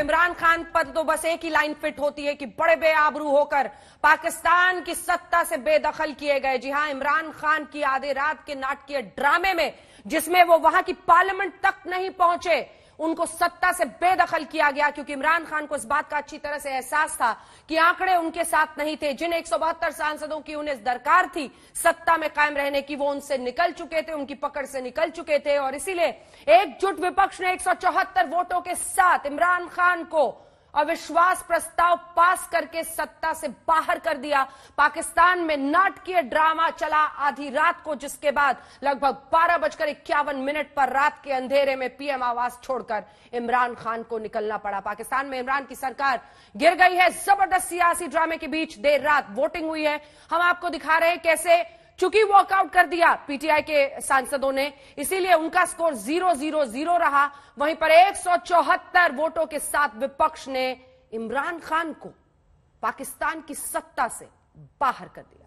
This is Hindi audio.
इमरान खान पर तो बस एक ही लाइन फिट होती है कि बड़े बेआबरू होकर पाकिस्तान की सत्ता से बेदखल किए गए जी हां इमरान खान की आधे रात के नाटकीय ड्रामे में जिसमें वो वहां की पार्लियामेंट तक नहीं पहुंचे उनको सत्ता से बेदखल किया गया क्योंकि इमरान खान को इस बात का अच्छी तरह से एहसास था कि आंकड़े उनके साथ नहीं थे जिन एक सांसदों की उन्हें दरकार थी सत्ता में कायम रहने की वो उनसे निकल चुके थे उनकी पकड़ से निकल चुके थे और इसीलिए एकजुट विपक्ष ने एक वोटों के साथ इमरान खान को अविश्वास प्रस्ताव पास करके सत्ता से बाहर कर दिया पाकिस्तान में नाटकीय ड्रामा चला आधी रात को जिसके बाद लगभग बारह बजकर इक्यावन मिनट पर रात के अंधेरे में पीएम आवास छोड़कर इमरान खान को निकलना पड़ा पाकिस्तान में इमरान की सरकार गिर गई है जबरदस्त सियासी ड्रामे के बीच देर रात वोटिंग हुई है हम आपको दिखा रहे हैं कैसे चूंकि वॉकआउट कर दिया पीटीआई के सांसदों ने इसीलिए उनका स्कोर जीरो जीरो जीरो रहा वहीं पर एक वोटों के साथ विपक्ष ने इमरान खान को पाकिस्तान की सत्ता से बाहर कर दिया